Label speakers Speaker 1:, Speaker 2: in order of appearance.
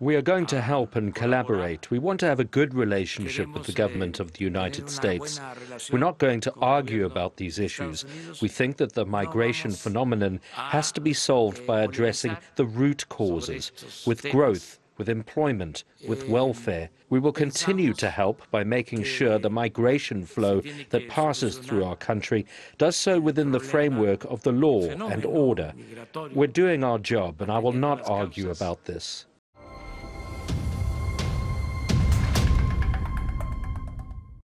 Speaker 1: We are going to help and collaborate. We want to have a good relationship with the government of the eh, United States. We're not going to argue about these issues. We think that the migration phenomenon has to be solved eh, by addressing the root causes with growth with employment, with welfare. We will continue to help by making sure the migration flow that passes through our country does so within the framework of the law and order. We're doing our job, and I will not argue about this.